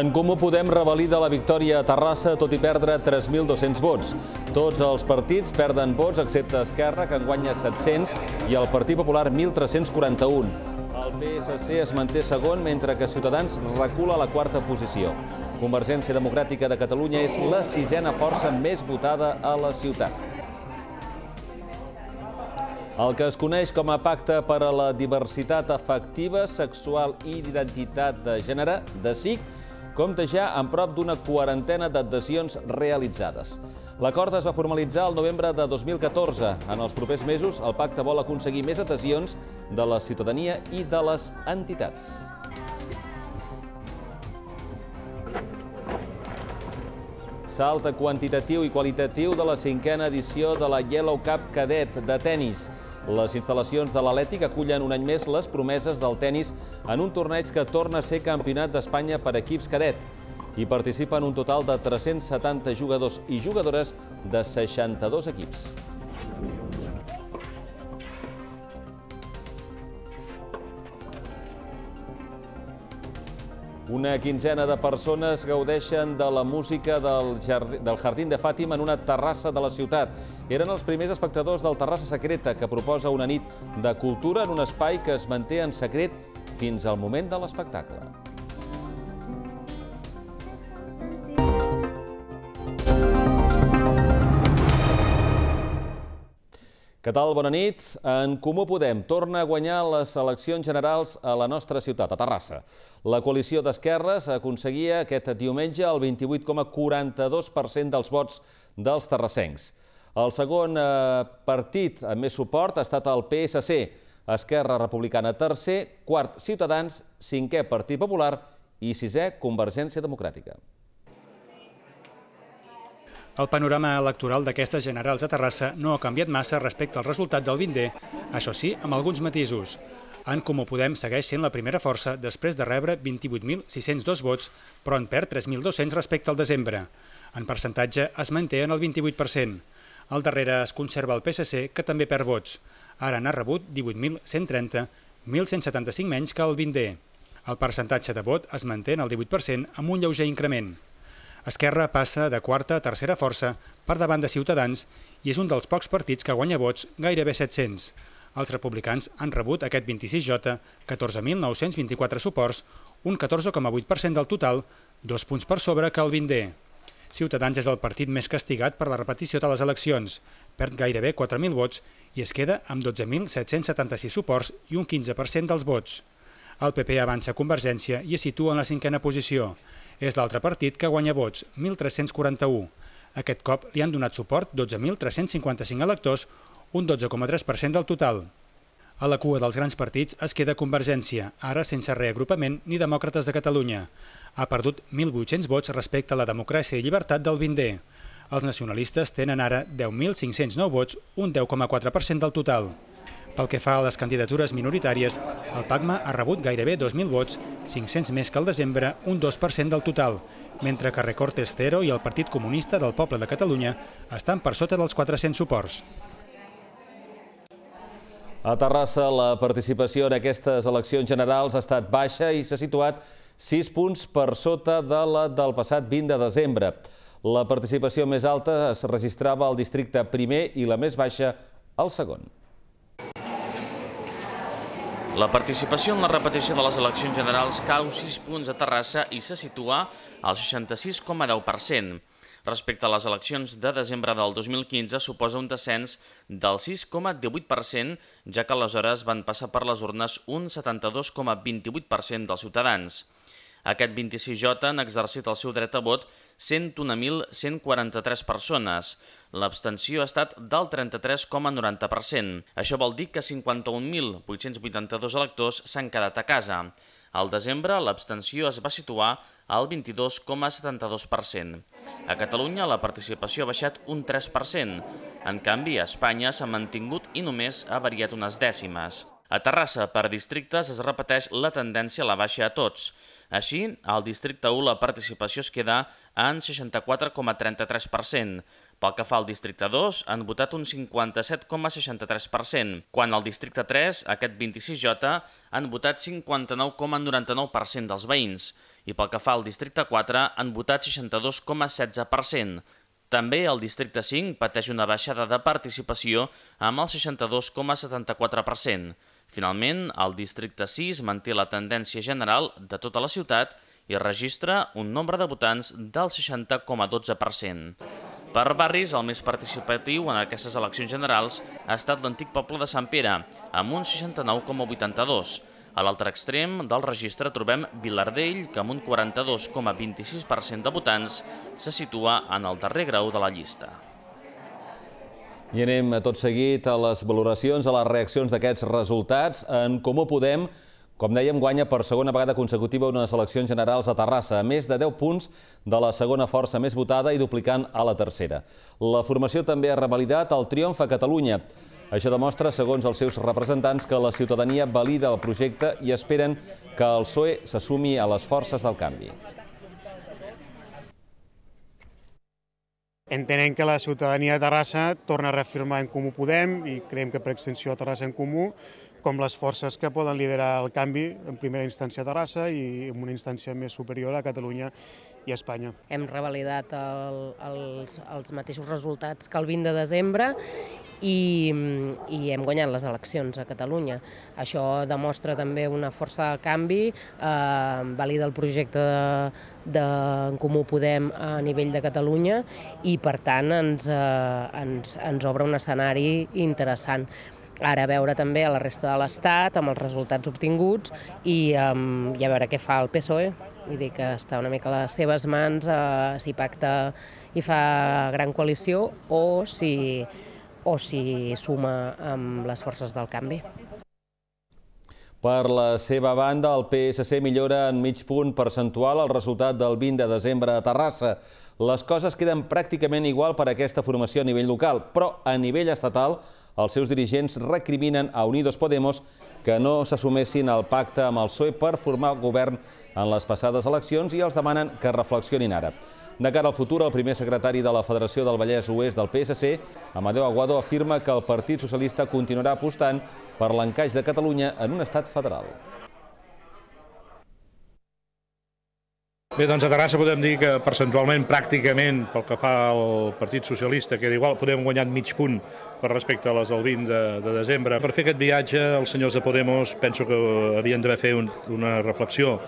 En Comú Podem revalida la victòria a Terrassa, tot i perdre 3.200 vots. Tots els partits perden vots, excepte Esquerra, que en guanya 700, i el Partit Popular 1.341. El PSC es manté segon, mentre que Ciutadans recula a la quarta posició. Convergència Democràtica de Catalunya és la sisena força més votada a la ciutat. El que es coneix com a Pacte per a la Diversitat Afectiva, Sexual i d'identitat de Gènere, de SIC, compta ja amb prop d'una quarantena d'adhesions realitzades. L'acord es va formalitzar el novembre de 2014. En els propers mesos, el pacte vol aconseguir més adhesions de la ciutadania i de les entitats. Salta quantitatiu i qualitatiu de la cinquena edició de la Yellow Cup Cadet de tennis. Les instal·lacions de l'Atlètic acullen un any més les promeses del tennis en un torneig que torna a ser campionat d'Espanya per equips cadet. Hi participen un total de 370 jugadors i jugadores de 62 equips. Una quinzena de persones gaudeixen de la música del, del Jardín de Fàtima en una terrassa de la ciutat eren els primers espectadors del Terrassa Secreta, que proposa una nit de cultura en un espai que es manté en secret fins al moment de l'espectacle. Què tal? Bona nit. En Comú Podem torna a guanyar les eleccions generals a la nostra ciutat, a Terrassa. La coalició d'esquerres aconseguia aquest diumenge el 28,42% dels vots dels terrassencs. El segon eh, partit amb més suport ha estat el PSC, Esquerra Republicana tercer, quart Ciutadans, cinquè Partit Popular i sisè Convergència Democràtica. El panorama electoral d'aquestes generals a Terrassa no ha canviat massa respecte al resultat del 20 d això sí, amb alguns matisos. En Comú Podem segueix sent la primera força després de rebre 28.602 vots, però en perd 3.200 respecte al desembre. En percentatge es manté en el 28%. Al darrere es conserva el PSC, que també perd vots. Ara n'ha rebut 18.130, 1.175 menys que el 20 d El percentatge de vot es manté en el 18% amb un lleuger increment. Esquerra passa de quarta a tercera força per davant de Ciutadans i és un dels pocs partits que guanya vots, gairebé 700. Els republicans han rebut aquest 26J 14.924 suports, un 14,8% del total, dos punts per sobre que el 20 d Ciutadans és el partit més castigat per la repetició de les eleccions. Perd gairebé 4.000 vots i es queda amb 12.776 suports i un 15% dels vots. El PP avança Convergència i es situa en la cinquena posició. És l'altre partit que guanya vots, 1.341. Aquest cop li han donat suport 12.355 electors, un 12,3% del total. A la cua dels grans partits es queda Convergència, ara sense reagrupament ni Demòcrates de Catalunya ha perdut 1.800 vots respecte a la democràcia i llibertat del 20D. Els nacionalistes tenen ara 10.509 vots, un 10,4% del total. Pel que fa a les candidatures minoritàries, el PACMA ha rebut gairebé 2.000 vots, 500 més que al desembre, un 2% del total, mentre que Recortes Cero i el Partit Comunista del Poble de Catalunya estan per sota dels 400 suports. A Terrassa, la participació en aquestes eleccions generals ha estat baixa i s'ha situat 6 punts per sota de la del passat 20 de desembre. La participació més alta es registrava al districte primer i la més baixa al segon. La participació en la repetició de les eleccions generals cau 6 punts a Terrassa i se situa al 66,10%. Respecte a les eleccions de desembre del 2015, suposa un descens del 6,18%, ja que aleshores van passar per les urnes un 72,28% dels ciutadans. Aquest 26J han exercit el seu dret a vot 101.143 persones. L'abstenció ha estat del 33,90%. Això vol dir que 51.882 electors s'han quedat a casa. Al desembre, l'abstenció es va situar al 22,72%. A Catalunya, la participació ha baixat un 3%. En canvi, a Espanya s'ha mantingut i només ha variat unes dècimes. A Terrassa, per districtes, es repeteix la tendència a la baixa a tots. Així, al Districte 1 la participació es queda en 64,33%. Pel que fa al Districte 2, han votat un 57,63%, quan al Districte 3, aquest 26J, han votat 59,99% dels veïns, i pel que fa al Districte 4, han votat 62,16%. També el Districte 5 pateix una baixada de participació amb el 62,74%. Finalment, el districte 6 manté la tendència general de tota la ciutat i registra un nombre de votants del 60,12%. Per barris, el més participatiu en aquestes eleccions generals ha estat l'antic poble de Sant Pere, amb un 69,82%, a l'altre extrem del registre trobem Vilardell, que amb un 42,26% de votants se situa en el darrer grau de la llista. I anem tot seguit a les valoracions, a les reaccions d'aquests resultats. En Comú Podem, com dèiem, guanya per segona vegada consecutiva unes eleccions generals a Terrassa, a més de 10 punts de la segona força més votada i duplicant a la tercera. La formació també ha revalidat el triomf a Catalunya. Això demostra, segons els seus representants, que la ciutadania valida el projecte i esperen que el PSOE s'assumi a les forces del canvi. Entenem que la ciutadania de Terrassa torna a reafirmar en Comú Podem i creiem que per extensió a Terrassa en Comú com les forces que poden liderar el canvi en primera instància a Terrassa i en una instància més superior a Catalunya i a Espanya. Hem revalidat el, els, els mateixos resultats que el 20 de desembre i, i hem guanyat les eleccions a Catalunya. Això demostra també una força de canvi, eh, valida el projecte de, de Comú Podem a nivell de Catalunya i per tant ens, eh, ens, ens obre un escenari interessant ara a veure també a la resta de l'Estat amb els resultats obtinguts i, um, i a veure què fa el PSOE. Vull dir que està una mica a les seves mans eh, si pacta i fa gran coalició o si o si suma amb les forces del canvi. Per la seva banda, el PSC millora en mig punt percentual el resultat del 20 de desembre a Terrassa. Les coses queden pràcticament igual per aquesta formació a nivell local, però a nivell estatal els seus dirigents recriminen a Unidos Podemos que no s'assumessin al pacte amb el PSOE per formar el govern en les passades eleccions i els demanen que reflexionin ara. De cara al futur, el primer secretari de la Federació del Vallès Oest del PSC, Amadeu Aguado, afirma que el Partit Socialista continuarà apostant per l'encaix de Catalunya en un estat federal. Bé, doncs a Terrassa podem dir que percentualment, pràcticament, pel que fa al Partit Socialista, que igual podem guanyar mig punt per respecte a les del 20 de, de desembre. Per fer aquest viatge, els senyors de Podemos penso que havien d'haver fet un, una reflexió.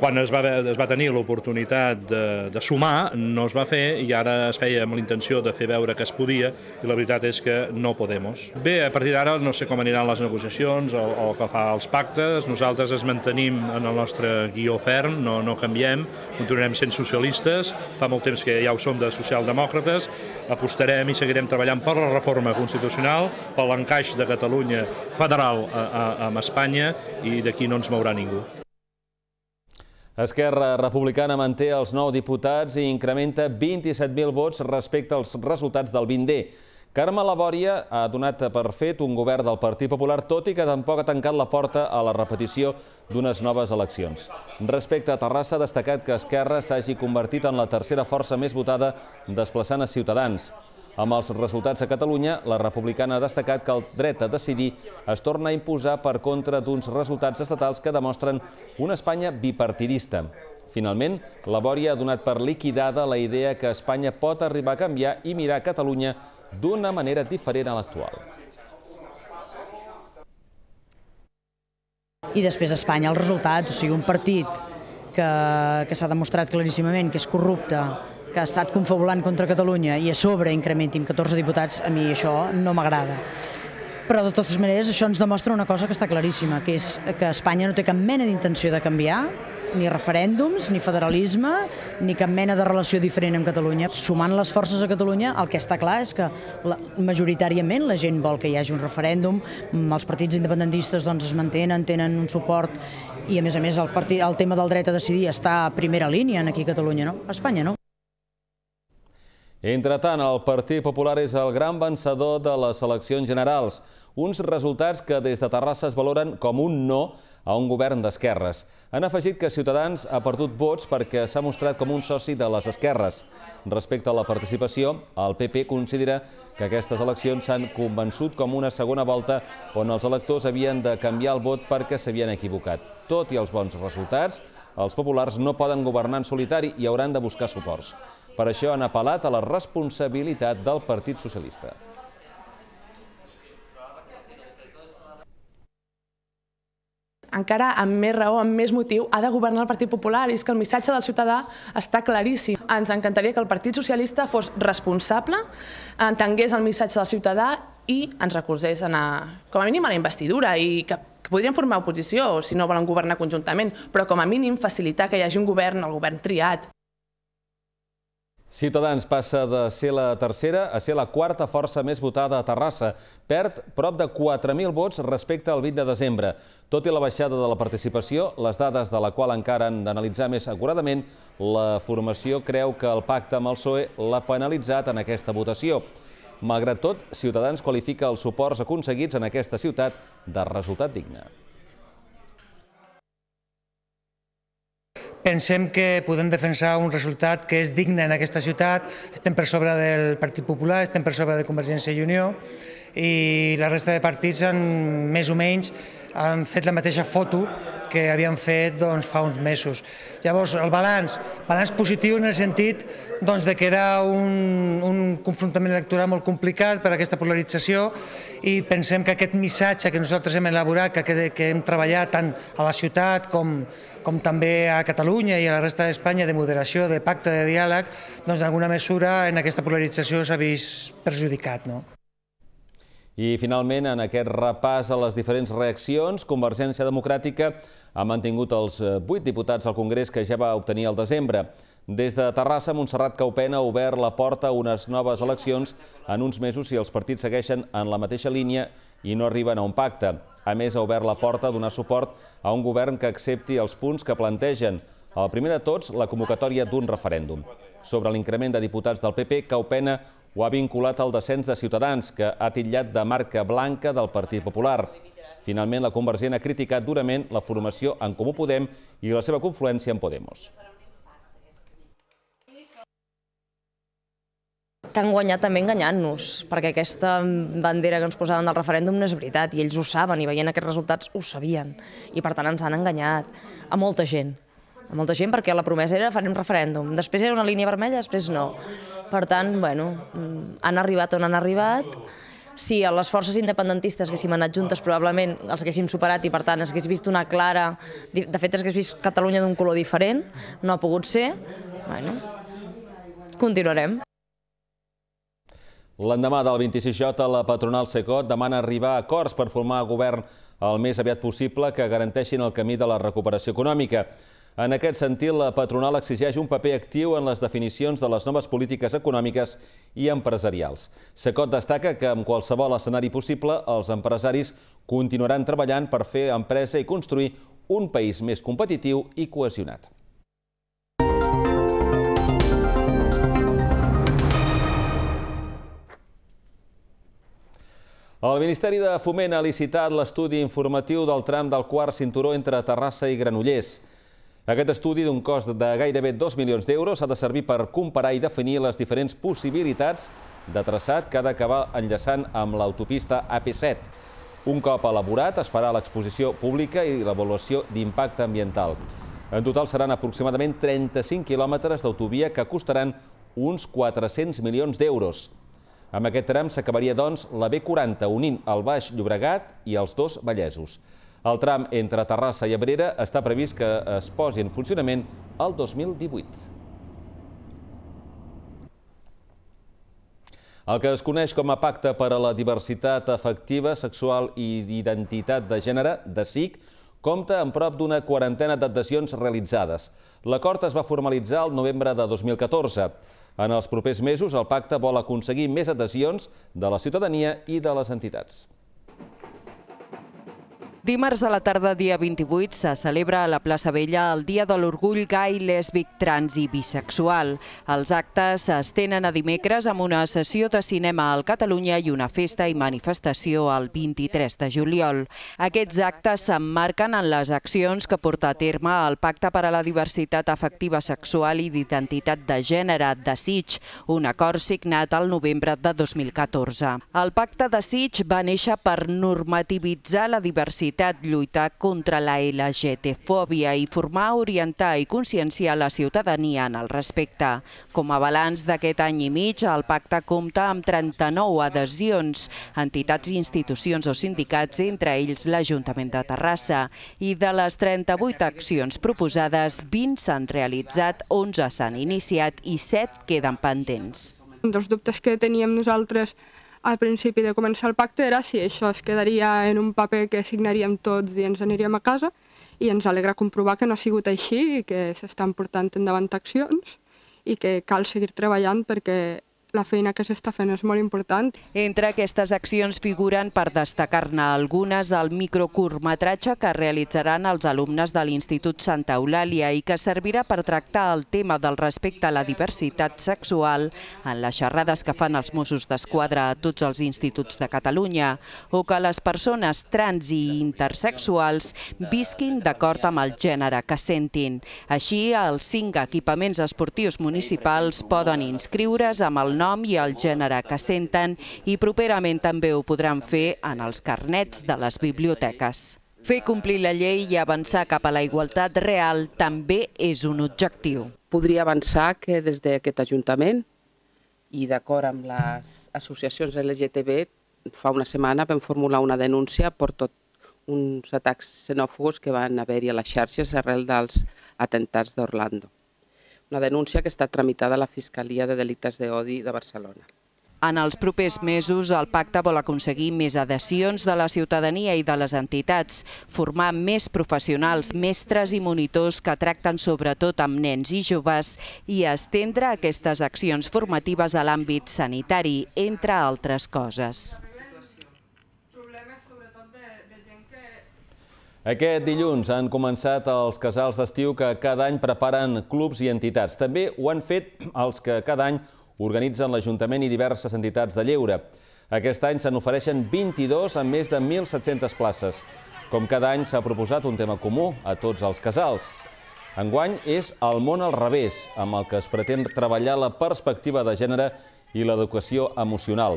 Quan es va, es va tenir l'oportunitat de, de sumar, no es va fer i ara es feia amb la intenció de fer veure que es podia i la veritat és que no Podemos. Bé, a partir d'ara no sé com aniran les negociacions o, o que fa els pactes. Nosaltres es mantenim en el nostre guió ferm, no, no canviem, continuarem sent socialistes, fa molt temps que ja ho som de socialdemòcrates, apostarem i seguirem treballant per la reforma constitucional Constitucional, per l'encaix de Catalunya federal amb Espanya i d'aquí no ens mourà ningú. Esquerra Republicana manté els 9 diputats i incrementa 27.000 vots respecte als resultats del 20D. Carme Labòria ha donat per fet un govern del Partit Popular, tot i que tampoc ha tancat la porta a la repetició d'unes noves eleccions. Respecte a Terrassa, ha destacat que Esquerra s'hagi convertit en la tercera força més votada desplaçant a Ciutadans. Amb els resultats a Catalunya, la republicana ha destacat que el dret a decidir es torna a imposar per contra d'uns resultats estatals que demostren una Espanya bipartidista. Finalment, la Bòria ha donat per liquidada la idea que Espanya pot arribar a canviar i mirar Catalunya d'una manera diferent a l'actual. I després d'Espanya, Espanya els resultats, o sigui, un partit que, que s'ha demostrat claríssimament que és corrupte, que ha estat confabulant contra Catalunya i a sobre incrementin 14 diputats, a mi això no m'agrada. Però de totes maneres això ens demostra una cosa que està claríssima, que és que Espanya no té cap mena d'intenció de canviar, ni referèndums, ni federalisme, ni cap mena de relació diferent amb Catalunya. Sumant les forces a Catalunya, el que està clar és que majoritàriament la gent vol que hi hagi un referèndum, mm, els partits independentistes doncs, es mantenen, tenen un suport i a més a més el, partit, el tema del dret a decidir està a primera línia aquí a Catalunya, no? A Espanya no. Entretant, el Partit Popular és el gran vencedor de les eleccions generals, uns resultats que des de Terrassa es valoren com un no a un govern d'esquerres. Han afegit que Ciutadans ha perdut vots perquè s'ha mostrat com un soci de les esquerres. Respecte a la participació, el PP considera que aquestes eleccions s'han convençut com una segona volta on els electors havien de canviar el vot perquè s'havien equivocat. Tot i els bons resultats, els populars no poden governar en solitari i hauran de buscar suports. Per això han apel·lat a la responsabilitat del Partit Socialista. encara amb més raó, amb més motiu, ha de governar el Partit Popular i és que el missatge del ciutadà està claríssim. Ens encantaria que el Partit Socialista fos responsable, entengués el missatge del ciutadà i ens recolzés anar com a mínim a la investidura i que que podrien formar oposició si no volen governar conjuntament, però com a mínim facilitar que hi hagi un govern, el govern triat. Ciutadans passa de ser la tercera a ser la quarta força més votada a Terrassa. Perd prop de 4.000 vots respecte al 20 de desembre. Tot i la baixada de la participació, les dades de la qual encara han d'analitzar més acuradament, la formació creu que el pacte amb el PSOE l'ha penalitzat en aquesta votació. Malgrat tot, Ciutadans qualifica els suports aconseguits en aquesta ciutat de resultat digne. Pensem que podem defensar un resultat que és digne en aquesta ciutat. Estem per sobre del Partit Popular, estem per sobre de Convergència i Unió, i la resta de partits han més o menys han fet la mateixa foto que havien fet doncs, fa uns mesos. Llavors, el balanç, balanç positiu en el sentit doncs, de que era un, un confrontament electoral molt complicat per a aquesta polarització i pensem que aquest missatge que nosaltres hem elaborat, que, que hem treballat tant a la ciutat com, com també a Catalunya i a la resta d'Espanya de moderació, de pacte, de diàleg, doncs d'alguna mesura en aquesta polarització s'ha vist perjudicat. No? I finalment, en aquest repàs a les diferents reaccions, Convergència Democràtica ha mantingut els eh, vuit diputats al Congrés que ja va obtenir el desembre. Des de Terrassa, Montserrat Caupena ha obert la porta a unes noves eleccions en uns mesos si els partits segueixen en la mateixa línia i no arriben a un pacte. A més, ha obert la porta a donar suport a un govern que accepti els punts que plantegen el primer de tots, la convocatòria d'un referèndum. Sobre l'increment de diputats del PP, Caupena ho ha vinculat al descens de Ciutadans, que ha titllat de marca blanca del Partit Popular. Finalment, la Convergent ha criticat durament la formació en Comú Podem i la seva confluència en Podemos. que han guanyat també enganyant-nos, perquè aquesta bandera que ens posaven del referèndum no és veritat, i ells ho saben, i veient aquests resultats ho sabien, i per tant ens han enganyat a molta gent a molta gent, perquè la promesa era farem referèndum. Després era una línia vermella, després no. Per tant, bueno, mm, han arribat on han arribat, si sí, les forces independentistes haguéssim anat juntes probablement els haguéssim superat i per tant es hagués vist una clara... De fet, hagués vist Catalunya d'un color diferent, no ha pogut ser. Bueno, continuarem. L'endemà del 26J, la patronal Secot demana arribar a acords per formar govern el més aviat possible que garanteixin el camí de la recuperació econòmica. En aquest sentit, la patronal exigeix un paper actiu en les definicions de les noves polítiques econòmiques i empresarials. Secot destaca que, amb qualsevol escenari possible, els empresaris continuaran treballant per fer empresa i construir un país més competitiu i cohesionat. El Ministeri de Foment ha licitat l'estudi informatiu del tram del quart cinturó entre Terrassa i Granollers. Aquest estudi d'un cost de gairebé 2 milions d'euros ha de servir per comparar i definir les diferents possibilitats de traçat que ha d'acabar enllaçant amb l'autopista AP7. Un cop elaborat, es farà l'exposició pública i l'avaluació d'impacte ambiental. En total seran aproximadament 35 quilòmetres d'autovia que costaran uns 400 milions d'euros. Amb aquest tram s'acabaria, doncs, la B40 unint el Baix Llobregat i els dos Vallesos. El tram entre Terrassa i Abrera està previst que es posi en funcionament el 2018. El que es coneix com a Pacte per a la Diversitat Afectiva, Sexual i d'Identitat de Gènere, de SIC, compta amb prop d'una quarantena d'adhesions realitzades. L'acord es va formalitzar el novembre de 2014. En els propers mesos, el pacte vol aconseguir més adhesions de la ciutadania i de les entitats. Dimarts a la tarda, dia 28, se celebra a la plaça Vella el Dia de l'Orgull Gai, Lèsbic, Trans i Bisexual. Els actes s'estenen a dimecres amb una sessió de cinema al Catalunya i una festa i manifestació el 23 de juliol. Aquests actes s'emmarquen en les accions que porta a terme el Pacte per a la Diversitat Afectiva Sexual i d'Identitat de Gènere, de Sitge, un acord signat al novembre de 2014. El Pacte de Sitge va néixer per normativitzar la diversitat prioritat lluitar contra la LGT-fòbia i formar, orientar i conscienciar la ciutadania en el respecte. Com a balanç d'aquest any i mig, el pacte compta amb 39 adhesions, entitats, institucions o sindicats, entre ells l'Ajuntament de Terrassa. I de les 38 accions proposades, 20 s'han realitzat, 11 s'han iniciat i 7 queden pendents. Un dels dubtes que teníem nosaltres al principi de començar el pacte era si això es quedaria en un paper que signaríem tots i ens aniríem a casa, i ens alegra comprovar que no ha sigut així i que s'estan portant endavant accions i que cal seguir treballant perquè la feina que s'està fent és molt important. Entre aquestes accions figuren, per destacar-ne algunes, el microcurtmetratge que realitzaran els alumnes de l'Institut Santa Eulàlia i que servirà per tractar el tema del respecte a la diversitat sexual en les xerrades que fan els Mossos d'Esquadra a tots els instituts de Catalunya, o que les persones trans i intersexuals visquin d'acord amb el gènere que sentin. Així, els cinc equipaments esportius municipals poden inscriure's amb el nom nom i el gènere que senten i properament també ho podran fer en els carnets de les biblioteques. Fer complir la llei i avançar cap a la igualtat real també és un objectiu. Podria avançar que des d'aquest Ajuntament i d'acord amb les associacions LGTB, fa una setmana vam formular una denúncia per tot uns atacs xenòfobos que van haver-hi a les xarxes arrel dels atemptats d'Orlando una denúncia que està tramitada a la Fiscalia de Delictes d'Odi de Barcelona. En els propers mesos, el pacte vol aconseguir més adhesions de la ciutadania i de les entitats, formar més professionals, mestres i monitors que tracten sobretot amb nens i joves i estendre aquestes accions formatives a l'àmbit sanitari, entre altres coses. Aquest dilluns han començat els casals d'estiu que cada any preparen clubs i entitats. També ho han fet els que cada any organitzen l'Ajuntament i diverses entitats de lleure. Aquest any se n'ofereixen 22 amb més de 1.700 places. Com cada any s'ha proposat un tema comú a tots els casals. Enguany és el món al revés, amb el que es pretén treballar la perspectiva de gènere i l'educació emocional.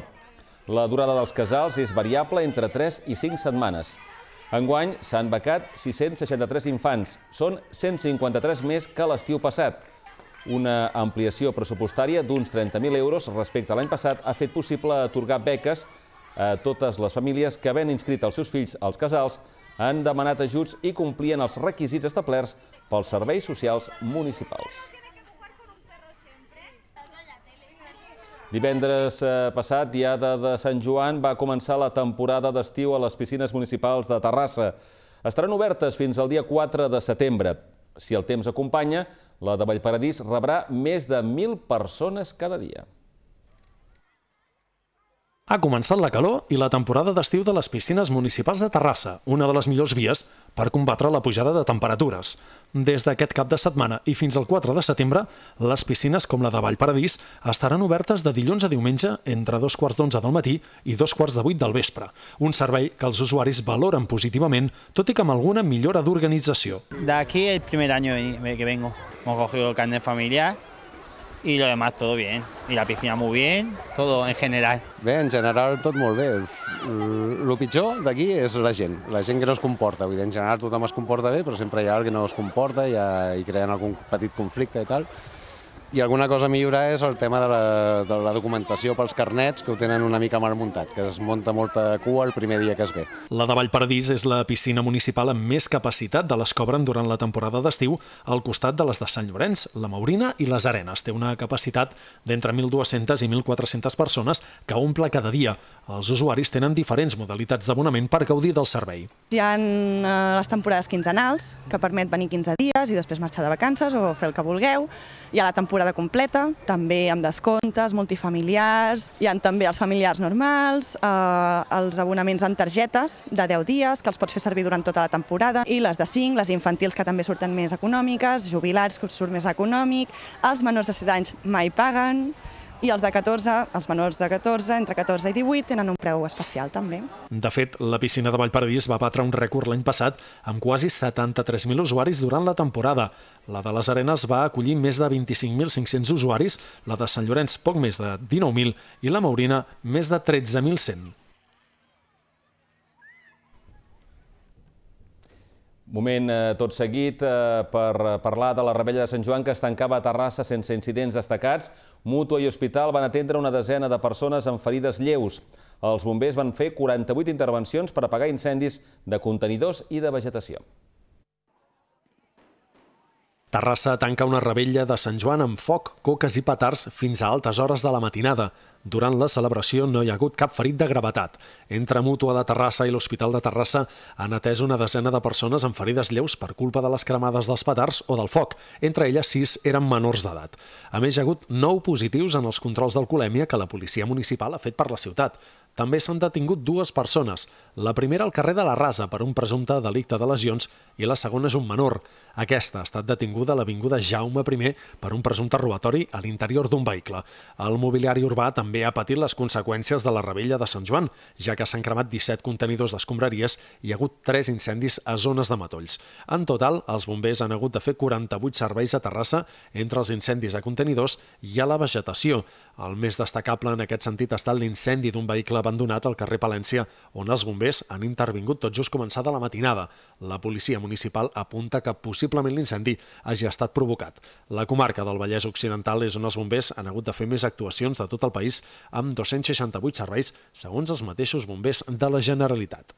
La durada dels casals és variable entre 3 i 5 setmanes. Enguany s'han becat 663 infants. Són 153 més que l'estiu passat. Una ampliació pressupostària d'uns 30.000 euros respecte a l'any passat ha fet possible atorgar beques a totes les famílies que, havent inscrit els seus fills als casals, han demanat ajuts i complien els requisits establerts pels serveis socials municipals. Divendres eh, passat, diada de Sant Joan, va començar la temporada d'estiu a les piscines municipals de Terrassa. Estaran obertes fins al dia 4 de setembre. Si el temps acompanya, la de Vallparadís rebrà més de 1.000 persones cada dia. Ha començat la calor i la temporada d'estiu de les piscines municipals de Terrassa, una de les millors vies per combatre la pujada de temperatures. Des d'aquest cap de setmana i fins al 4 de setembre, les piscines com la de Vallparadís estaran obertes de dilluns a diumenge entre dos quarts d'onze del matí i dos quarts de vuit del vespre, un servei que els usuaris valoren positivament, tot i que amb alguna millora d'organització. D'aquí el primer any que vengo. Hemos cogido el carnet familiar y lo demás todo bien. Y la piscina muy bien, todo en general. Bé, en general tot molt bé. El eh, pitjor d'aquí és la gent, la gent que no es comporta. Vull dir, en general tothom es comporta bé, però sempre hi ha el que no es comporta ja, i creen algun petit conflicte i tal. I alguna cosa a millorar és el tema de la, de la documentació pels carnets, que ho tenen una mica mal muntat, que es munta molta cua el primer dia que es ve. La de Vallparadís és la piscina municipal amb més capacitat de les cobren durant la temporada d'estiu al costat de les de Sant Llorenç, la Maurina i les Arenes. Té una capacitat d'entre 1.200 i 1.400 persones que omple cada dia. Els usuaris tenen diferents modalitats d'abonament per gaudir del servei. Hi ha eh, les temporades quinzenals, que permet venir 15 dies i després marxar de vacances o fer el que vulgueu. Hi ha la temporada temporada completa, també amb descomptes, multifamiliars, hi han també els familiars normals, eh, els abonaments en targetes de 10 dies, que els pots fer servir durant tota la temporada, i les de 5, les infantils que també surten més econòmiques, jubilats que surt més econòmic, els menors de 7 anys mai paguen, i els de 14, els menors de 14, entre 14 i 18, tenen un preu especial també. De fet, la piscina de Vallparadís va batre un rècord l'any passat amb quasi 73.000 usuaris durant la temporada. La de les Arenes va acollir més de 25.500 usuaris, la de Sant Llorenç poc més de 19.000 i la Maurina més de 13.100. Moment eh, tot seguit eh, per parlar de la rebella de Sant Joan que es tancava a Terrassa sense incidents destacats. Mútua i Hospital van atendre una desena de persones amb ferides lleus. Els bombers van fer 48 intervencions per apagar incendis de contenidors i de vegetació. Terrassa tanca una rebella de Sant Joan amb foc, coques i petards fins a altes hores de la matinada. Durant la celebració no hi ha hagut cap ferit de gravetat. Entre Mútua de Terrassa i l'Hospital de Terrassa han atès una desena de persones amb ferides lleus per culpa de les cremades dels petards o del foc. Entre elles, sis eren menors d'edat. A més, hi ha hagut nou positius en els controls d'alcoholèmia que la policia municipal ha fet per la ciutat també s'han detingut dues persones, la primera al carrer de la Rasa per un presumpte delicte de lesions i la segona és un menor. Aquesta ha estat detinguda a l'Avinguda Jaume I per un presumpte robatori a l'interior d'un vehicle. El mobiliari urbà també ha patit les conseqüències de la rebella de Sant Joan, ja que s'han cremat 17 contenidors d'escombraries i hi ha hagut 3 incendis a zones de matolls. En total, els bombers han hagut de fer 48 serveis a Terrassa entre els incendis a contenidors i a la vegetació. El més destacable en aquest sentit ha estat l'incendi d'un vehicle abandonat al carrer Palència, on els bombers han intervingut tot just començada la matinada. La policia municipal apunta que possiblement l'incendi hagi estat provocat. La comarca del Vallès Occidental és on els bombers han hagut de fer més actuacions de tot el país, amb 268 serveis, segons els mateixos bombers de la Generalitat.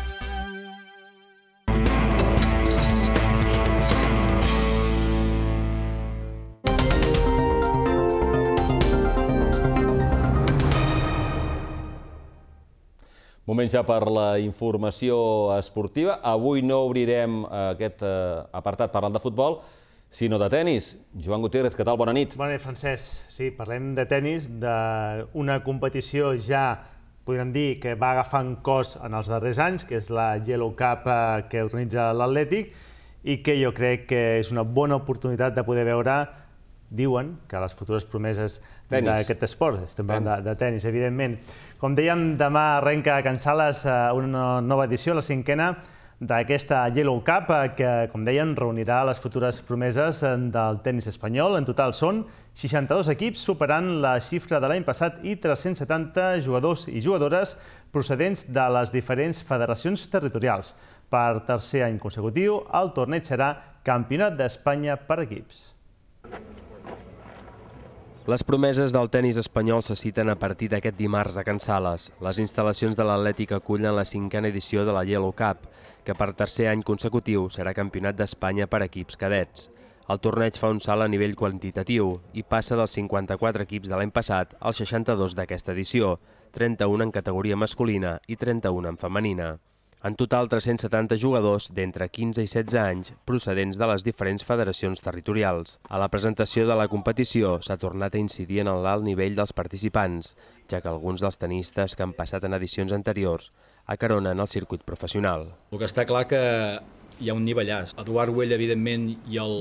Moment ja per la informació esportiva. Avui no obrirem eh, aquest eh, apartat parlant de futbol, sinó de tennis. Joan Gutiérrez, què tal? Bona nit. Bona nit, Francesc. Sí, parlem de tennis, d'una competició ja podríem dir que va agafant cos en els darrers anys, que és la Yellow Cup eh, que organitza l'Atlètic, i que jo crec que és una bona oportunitat de poder veure diuen que les futures promeses d'aquest esport, estem parlant de, de tennis, evidentment. Com dèiem, demà arrenca a Can Sales eh, una nova edició, la cinquena, d'aquesta Yellow Cup, eh, que, com deien, reunirà les futures promeses eh, del tennis espanyol. En total són 62 equips, superant la xifra de l'any passat i 370 jugadors i jugadores procedents de les diferents federacions territorials. Per tercer any consecutiu, el torneig serà Campionat d'Espanya per equips. Les promeses del tennis espanyol se citen a partir d'aquest dimarts a Can Sales. Les instal·lacions de l'Atlètic acullen la cinquena edició de la Yellow Cup, que per tercer any consecutiu serà campionat d'Espanya per equips cadets. El torneig fa un salt a nivell quantitatiu i passa dels 54 equips de l'any passat als 62 d'aquesta edició, 31 en categoria masculina i 31 en femenina. En total, 370 jugadors d'entre 15 i 16 anys procedents de les diferents federacions territorials. A la presentació de la competició s'ha tornat a incidir en l'alt nivell dels participants, ja que alguns dels tenistes que han passat en edicions anteriors acaronen el circuit professional. El que està clar que hi ha un nivellàs. Eduard Güell, evidentment, i el,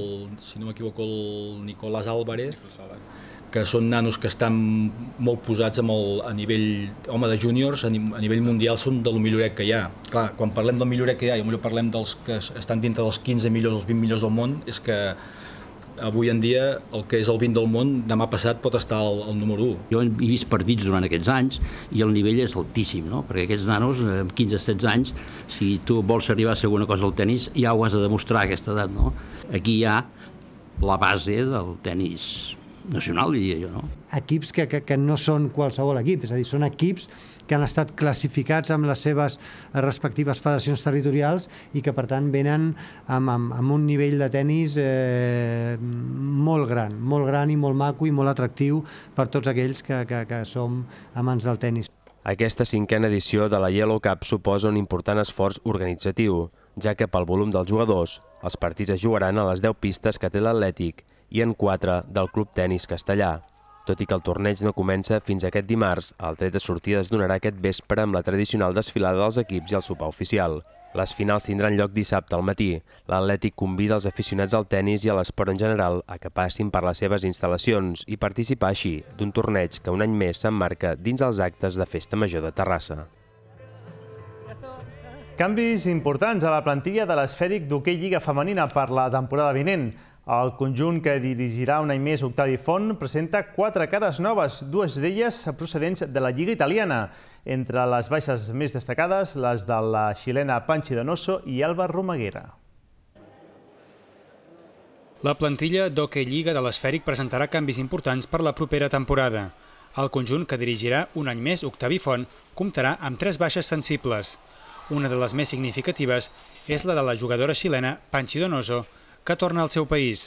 si no m'equivoco, el Nicolás Álvarez, Nicolás Álvarez que són nanos que estan molt posats amb el, a nivell home de júniors, a, nivell mundial són de lo milloret que hi ha. Clar, quan parlem del milloret que hi ha i potser parlem dels que estan dintre dels 15 millors, els 20 millors del món, és que avui en dia el que és el 20 del món demà passat pot estar al, el número 1. Jo he vist partits durant aquests anys i el nivell és altíssim, no? perquè aquests nanos eh, amb 15-16 anys, si tu vols arribar a ser alguna cosa al tennis, ja ho has de demostrar a aquesta edat. No? Aquí hi ha la base del tennis nacional, diria jo. No? Equips que, que, que no són qualsevol equip, és a dir, són equips que han estat classificats amb les seves respectives federacions territorials i que, per tant, venen amb, amb, amb un nivell de tennis eh, molt gran, molt gran i molt maco i molt atractiu per tots aquells que, que, que som amants del tennis. Aquesta cinquena edició de la Yellow Cup suposa un important esforç organitzatiu, ja que pel volum dels jugadors, els partits es jugaran a les 10 pistes que té l'Atlètic i en 4 del Club Tenis Castellà. Tot i que el torneig no comença fins aquest dimarts, el tret de sortida es donarà aquest vespre amb la tradicional desfilada dels equips i el sopar oficial. Les finals tindran lloc dissabte al matí. L'Atlètic convida els aficionats al tennis i a l'esport en general a que passin per les seves instal·lacions i participar així d'un torneig que un any més s'emmarca dins els actes de Festa Major de Terrassa. Canvis importants a la plantilla de l'esfèric d'hoquei Lliga Femenina per la temporada vinent. El conjunt que dirigirà un any més Octavi Font presenta quatre cares noves, dues d'elles procedents de la Lliga Italiana. Entre les baixes més destacades, les de la xilena Panchi Donoso i Alba Romaguera. La plantilla d'Hockey Lliga de l'Esfèric presentarà canvis importants per la propera temporada. El conjunt que dirigirà un any més Octavi Font comptarà amb tres baixes sensibles. Una de les més significatives és la de la jugadora xilena Panchi Donoso, que torna al seu país.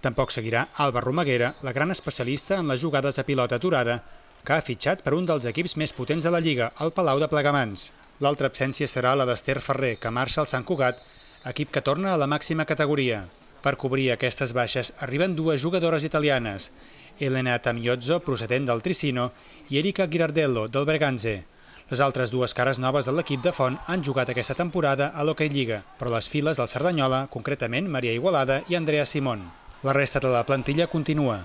Tampoc seguirà Alba Romaguera, la gran especialista en les jugades a pilota aturada, que ha fitxat per un dels equips més potents de la Lliga, el Palau de Plegamans. L'altra absència serà la d'Ester Ferrer, que marxa al Sant Cugat, equip que torna a la màxima categoria. Per cobrir aquestes baixes arriben dues jugadores italianes, Elena Tamiozzo, procedent del Tricino, i Erika Girardello, del Berganze. Les altres dues cares noves de l'equip de Font han jugat aquesta temporada a l'Hockey Lliga, però les files del Cerdanyola, concretament Maria Igualada i Andrea Simón. La resta de la plantilla continua.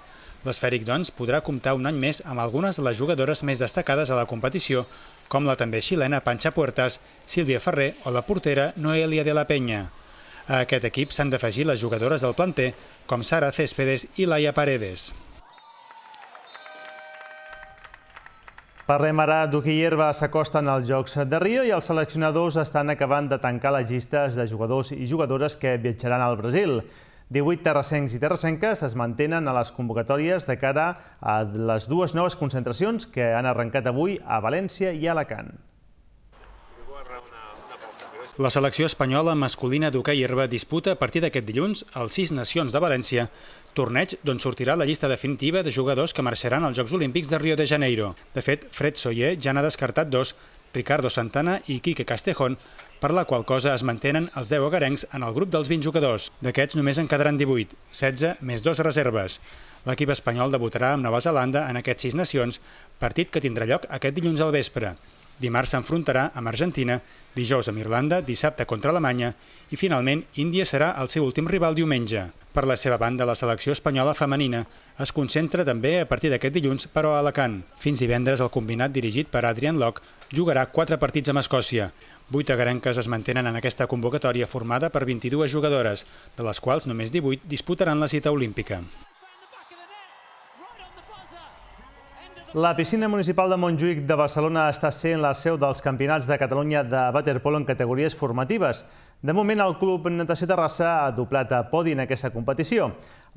L'esfèric, doncs, podrà comptar un any més amb algunes de les jugadores més destacades a la competició, com la també xilena Panxa Puertas, Sílvia Ferrer o la portera Noelia de la Penya. A aquest equip s'han d'afegir les jugadores del planter, com Sara Céspedes i Laia Paredes. Parlem ara d'hoquei herba, s'acosten als Jocs de Rio i els seleccionadors estan acabant de tancar les llistes de jugadors i jugadores que viatjaran al Brasil. 18 terrassencs i terrassenques es mantenen a les convocatòries de cara a les dues noves concentracions que han arrencat avui a València i a Alacant. La selecció espanyola masculina d'hoquei herba disputa a partir d'aquest dilluns els sis nacions de València torneig d'on sortirà la llista definitiva de jugadors que marxaran als Jocs Olímpics de Rio de Janeiro. De fet, Fred Soyer ja n'ha descartat dos, Ricardo Santana i Quique Castejón, per la qual cosa es mantenen els 10 agarencs en el grup dels 20 jugadors. D'aquests només en quedaran 18, 16 més dos reserves. L'equip espanyol debutarà amb Nova Zelanda en aquests 6 nacions, partit que tindrà lloc aquest dilluns al vespre. Dimarts s'enfrontarà amb Argentina, dijous amb Irlanda, dissabte contra Alemanya i, finalment, Índia serà el seu últim rival diumenge. Per la seva banda, la selecció espanyola femenina es concentra també a partir d'aquest dilluns, però a Alacant. Fins divendres, el combinat dirigit per Adrian Locke jugarà quatre partits amb Escòcia. Vuit agaranques es mantenen en aquesta convocatòria formada per 22 jugadores, de les quals només 18 disputaran la cita olímpica. La piscina municipal de Montjuïc de Barcelona està sent la seu dels campionats de Catalunya de waterpolo en categories formatives. De moment, el Club Natació Terrassa ha doblat a podi en aquesta competició.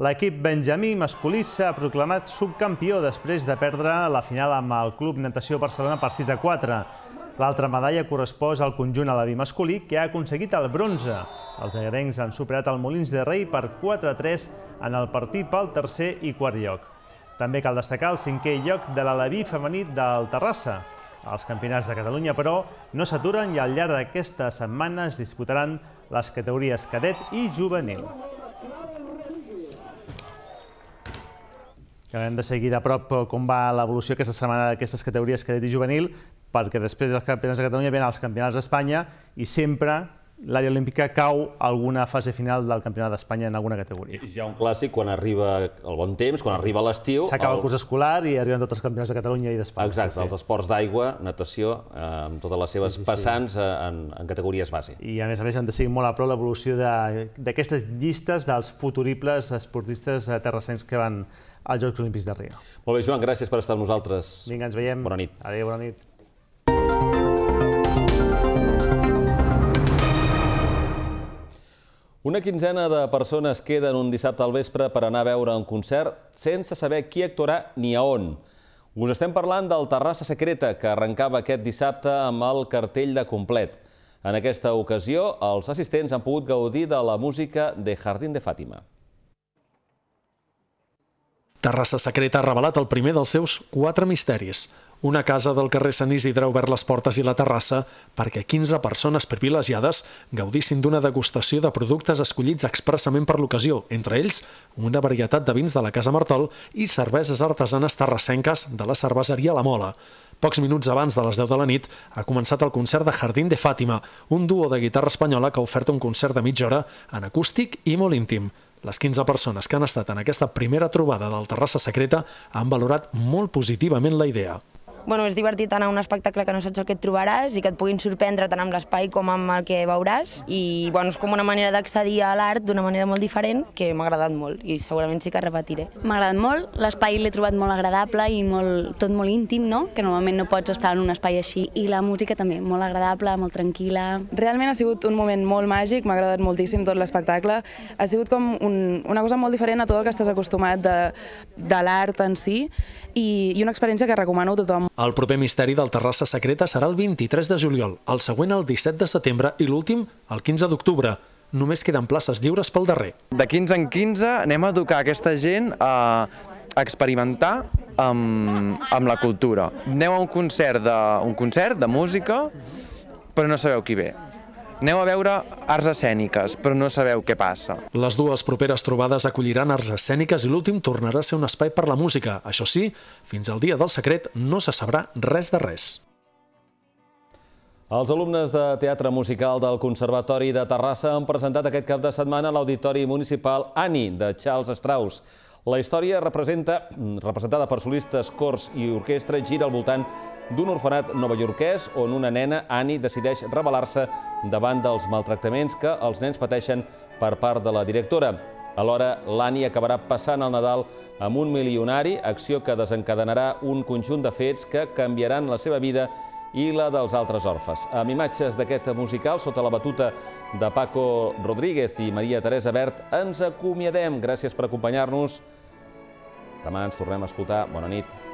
L'equip Benjamí masculí s'ha proclamat subcampió després de perdre la final amb el Club Natació Barcelona per 6 a 4. L'altra medalla correspon al conjunt a l'avi masculí, que ha aconseguit el bronze. Els agrencs han superat el Molins de Rei per 4 a 3 en el partit pel tercer i quart lloc. També cal destacar el cinquè lloc de l'Alaví femení del Terrassa. Els campionats de Catalunya, però, no s'aturen i al llarg d'aquesta setmana es disputaran les categories cadet i juvenil. Que hem de seguir de prop com va l'evolució aquesta setmana d'aquestes categories cadet i juvenil, perquè després dels campionats de Catalunya venen els campionats d'Espanya i sempre l'àrea olímpica cau a alguna fase final del Campionat d'Espanya en alguna categoria. És ja un clàssic quan arriba el bon temps, quan arriba l'estiu... S'acaba el... curs escolar i arriben tots els campionats de Catalunya i d'Espanya. Exacte, els esports d'aigua, natació, eh, amb totes les seves passants eh, en, en categories base. I a més a més hem de seguir molt a prou l'evolució d'aquestes llistes dels futuribles esportistes eh, terrassencs que van als Jocs Olímpics de Rio. Molt bé, Joan, gràcies per estar amb nosaltres. Vinga, ens veiem. Bona nit. Adéu, bona nit. Una quinzena de persones queden un dissabte al vespre per anar a veure un concert sense saber qui actuarà ni a on. Us estem parlant del Terrassa Secreta, que arrencava aquest dissabte amb el cartell de complet. En aquesta ocasió, els assistents han pogut gaudir de la música de Jardín de Fàtima. Terrassa Secreta ha revelat el primer dels seus quatre misteris – una casa del carrer Sant Isidre ha obert les portes i la terrassa perquè 15 persones privilegiades gaudissin d'una degustació de productes escollits expressament per l'ocasió, entre ells una varietat de vins de la Casa Martol i cerveses artesanes terrassenques de la cerveseria La Mola. Pocs minuts abans de les 10 de la nit ha començat el concert de Jardín de Fàtima, un duo de guitarra espanyola que ha ofert un concert de mitja hora en acústic i molt íntim. Les 15 persones que han estat en aquesta primera trobada del Terrassa Secreta han valorat molt positivament la idea bueno, és divertit anar a un espectacle que no saps el que et trobaràs i que et puguin sorprendre tant amb l'espai com amb el que veuràs i bueno, és com una manera d'accedir a l'art d'una manera molt diferent que m'ha agradat molt i segurament sí que repetiré. M'ha agradat molt, l'espai l'he trobat molt agradable i molt, tot molt íntim, no? que normalment no pots estar en un espai així i la música també, molt agradable, molt tranquil·la. Realment ha sigut un moment molt màgic, m'ha agradat moltíssim tot l'espectacle, ha sigut com un, una cosa molt diferent a tot el que estàs acostumat de, de l'art en si i, i una experiència que recomano a tothom. El proper misteri del Terrassa Secreta serà el 23 de juliol, el següent el 17 de setembre i l'últim el 15 d'octubre. Només queden places lliures pel darrer. De 15 en 15 anem a educar aquesta gent a experimentar amb, amb la cultura. Aneu a un concert de, un concert de música, però no sabeu qui ve. Aneu a veure arts escèniques, però no sabeu què passa. Les dues properes trobades acolliran arts escèniques i l'últim tornarà a ser un espai per la música. Això sí, fins al dia del secret no se sabrà res de res. Els alumnes de Teatre Musical del Conservatori de Terrassa han presentat aquest cap de setmana l'Auditori Municipal Ani, de Charles Strauss. La història representa, representada per solistes, cors i orquestra gira al voltant d'un orfenat novaiorquès on una nena, Annie, decideix rebel·lar-se davant dels maltractaments que els nens pateixen per part de la directora. Alhora, l'Ani acabarà passant el Nadal amb un milionari, acció que desencadenarà un conjunt de fets que canviaran la seva vida i la dels altres orfes. Amb imatges d'aquest musical, sota la batuta de Paco Rodríguez i Maria Teresa Bert, ens acomiadem. Gràcies per acompanyar-nos. Demà ens tornem a escoltar. Bona nit.